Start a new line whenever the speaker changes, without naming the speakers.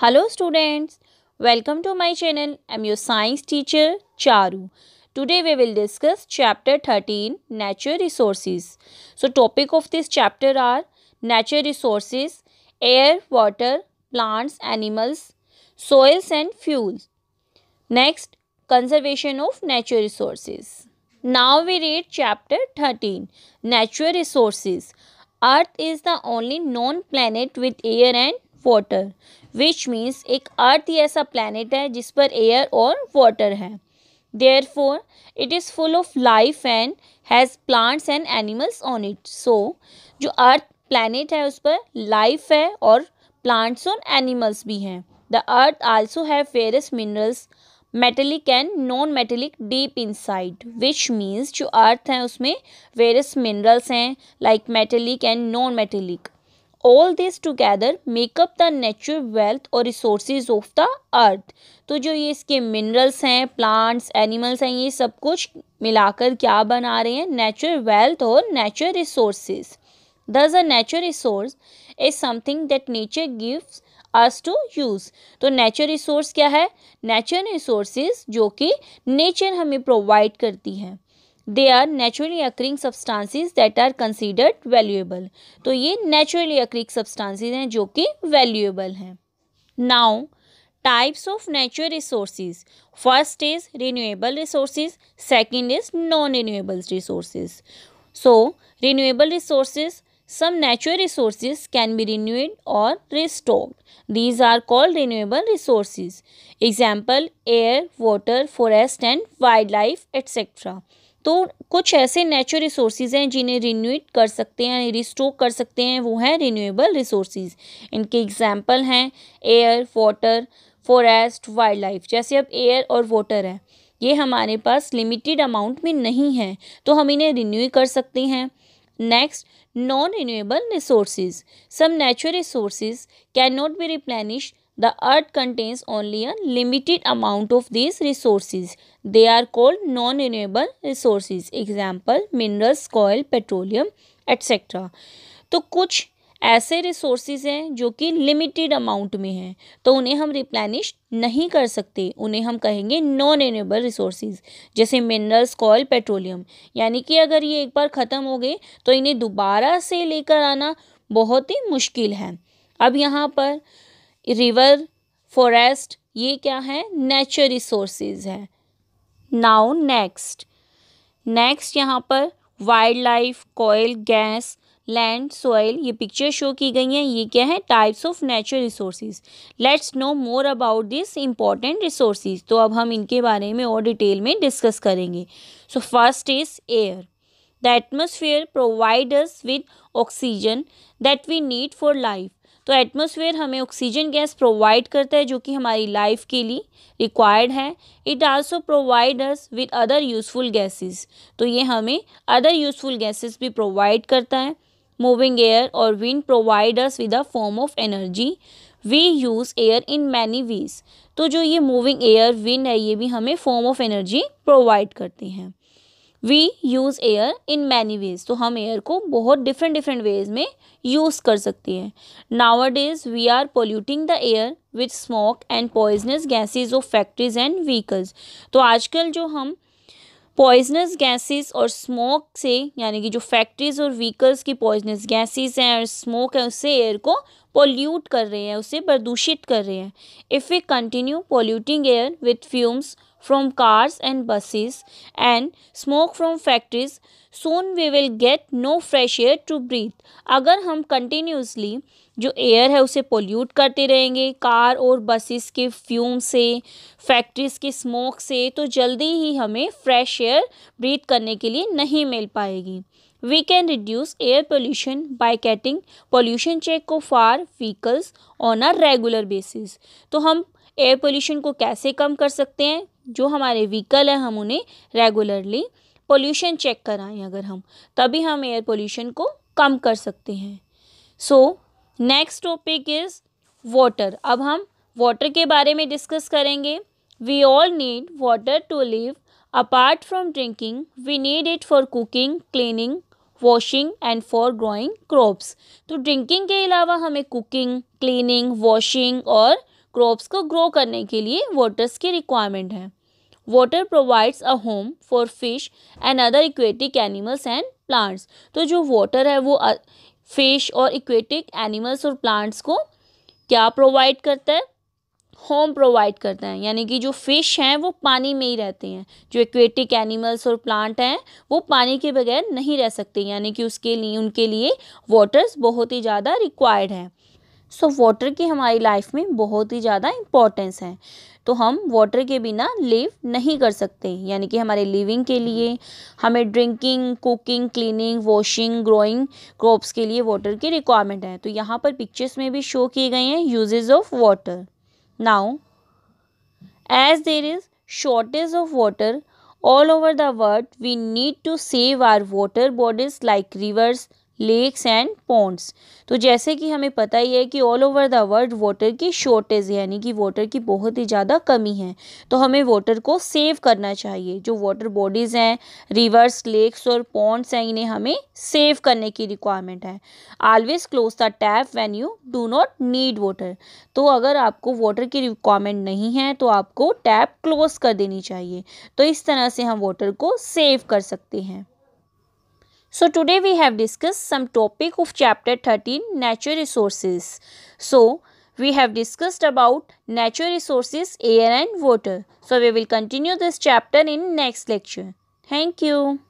Hello students, welcome to my channel. I am your science teacher Charu. Today we will discuss chapter 13 Nature Resources. So topic of this chapter are Nature Resources, Air, Water, Plants, Animals, Soils and Fuels. Next, Conservation of natural Resources. Now we read chapter 13 Natural Resources. Earth is the only known planet with air and water which means एक earth ही ऐसा planet है जिस पर air और water है therefore it is full of life and has plants and animals on it so जो earth planet है उस पर लाइफ है और प्लांट्स और एनिमल्स भी हैं the earth also have various minerals metallic and non metallic deep inside which means जो अर्थ हैं उसमें वेरियस मिनरल्स हैं like metallic and non metallic all this together make up the natural wealth और resources of the earth तो जो ये इसके minerals हैं प्लांट्स एनिमल्स हैं ये सब कुछ मिलाकर क्या बना रहे हैं नेचुरल वेल्थ और natural resources thus a natural resource is something that nature gives us to use तो नेचुरल रिसोर्स क्या है नेचुरल रिसोर्सेज जो कि नेचर हमें प्रोवाइड करती है they are naturally occurring substances that are considered valuable तो ये नेचुरली अक्रिंग सब्सटांसिस हैं जो कि वैल्यूएबल हैं now types of natural resources first is renewable resources second is non renewable resources so renewable resources some natural resources can be renewed और restored these are called renewable resources example air water forest and wildlife etcetera तो कुछ ऐसे natural resources हैं जिन्हें रिन्यूट कर सकते हैं restore कर सकते हैं वो हैं रिन्यूएबल रिसोर्सेज इनके एग्जाम्पल हैं air water forest wildlife जैसे अब एयर और वाटर है ये हमारे पास लिमिटेड अमाउंट में नहीं है तो हम इन्हें रिन्यू कर सकते हैं next non renewable resources some natural resources can not be replenish the earth contains only a limited amount of this resources they are called non renewable resources example minerals coal petroleum etcetera तो कुछ ऐसे resources हैं जो कि limited amount में हैं तो उन्हें हम रिप्लेनिश नहीं कर सकते उन्हें हम कहेंगे नॉन रिन्यूएबल रिसोर्सिस जैसे मिनरल्स कॉयल पेट्रोलियम यानी कि अगर ये एक बार ख़त्म हो गए तो इन्हें दोबारा से लेकर आना बहुत ही मुश्किल है अब यहाँ पर रिवर फॉरेस्ट ये क्या है नेचर रिसोर्सेज है नाउ नेक्स्ट नेक्स्ट यहाँ पर wildlife coal gas land soil ये पिक्चर शो की गई हैं ये क्या है types of natural resources let's know more about this important resources तो अब हम इनके बारे में और डिटेल में डिस्कस करेंगे so first is air the atmosphere provide us with oxygen that we need for life तो एटमोसफेयर हमें ऑक्सीजन गैस प्रोवाइड करता है जो कि हमारी लाइफ के लिए रिक्वायर्ड है it also provide us with other useful gases तो ये हमें अदर यूज़फुल गैसेस भी प्रोवाइड करता है मूविंग एयर और wind provide us with a form of energy we use air in many ways तो जो ये मूविंग एयर विंड है ये भी हमें फॉर्म ऑफ एनर्जी प्रोवाइड करते हैं we use air in many ways तो हम एयर को बहुत डिफरेंट डिफरेंट वेज में यूज़ कर सकते हैं nowadays we are polluting the air with smoke and poisonous gases of factories and vehicles तो आजकल जो हम पॉइजनस गैसेज और स्मोक से यानी कि जो फैक्ट्रीज और व्हीकल्स की पॉइजनस गैसेज हैं और स्मोक है उससे एयर को पोल्यूट कर रहे हैं उसे प्रदूषित कर रहे हैं if we continue polluting air with fumes from cars and buses and smoke from factories soon we will get no fresh air to breathe अगर हम continuously जो एयर है उसे पोल्यूट करते रहेंगे कार और बसेस के फ्यूम से फैक्ट्रीज़ के स्मोक से तो जल्दी ही हमें फ्रेश एयर ब्रीथ करने के लिए नहीं मिल पाएगी we can reduce air pollution by getting pollution check को for vehicles on a regular basis तो हम एयर पोल्यूशन को कैसे कम कर सकते हैं जो हमारे व्हीकल हैं हम उन्हें रेगुलरली पोल्यूशन चेक कराएं अगर हम तभी हम एयर पोल्यूशन को कम कर सकते हैं so next topic is water अब हम वाटर के बारे में डिस्कस करेंगे we all need water to live apart from drinking we need it for cooking cleaning washing and for growing crops तो ड्रिंकिंग के अलावा हमें कुकिंग क्लीनिंग वॉशिंग और क्रॉप्स को ग्रो करने के लिए वाटर्स की रिक्वायरमेंट है water provides a home for fish and other aquatic animals and plants तो जो वाटर है वो फिश और इक्वेटिक एनिमल्स और प्लांट्स को क्या प्रोवाइड करता है होम प्रोवाइड करता है यानी कि जो फिश हैं वो पानी में ही रहते हैं जो इक्वेटिक एनिमल्स और प्लांट हैं वो पानी के बगैर नहीं रह सकते यानी कि उसके लिए उनके लिए वाटर्स बहुत ही ज़्यादा रिक्वायर्ड हैं सो वाटर की हमारी लाइफ में बहुत ही ज़्यादा इम्पोर्टेंस है तो हम वाटर के बिना लिव नहीं कर सकते यानी कि हमारे लिविंग के लिए हमें drinking cooking cleaning washing growing crops के लिए वाटर की रिक्वायरमेंट है तो यहाँ पर पिक्चर्स में भी शो किए गए हैं usages of water now as there is shortage of water all over the world we need to save our water bodies like rivers lakes and ponds तो जैसे कि हमें पता ही है कि all over the world water की shortage यानी कि वाटर की बहुत ही ज़्यादा कमी है तो हमें वाटर को सेव करना चाहिए जो वाटर बॉडीज़ हैं रिवर्स लेक्स और पॉन्ड्स हैं इन्हें हमें सेव करने की रिक्वायरमेंट है always close the tap when you do not need water तो अगर आपको वाटर की रिक्वायरमेंट नहीं है तो आपको टैप क्लोज कर देनी चाहिए तो इस तरह से हम वाटर को सेव कर सकते हैं So today we have discussed some topic of chapter 13 natural resources. So we have discussed about natural resources air and water. So we will continue this chapter in next lecture. Thank you.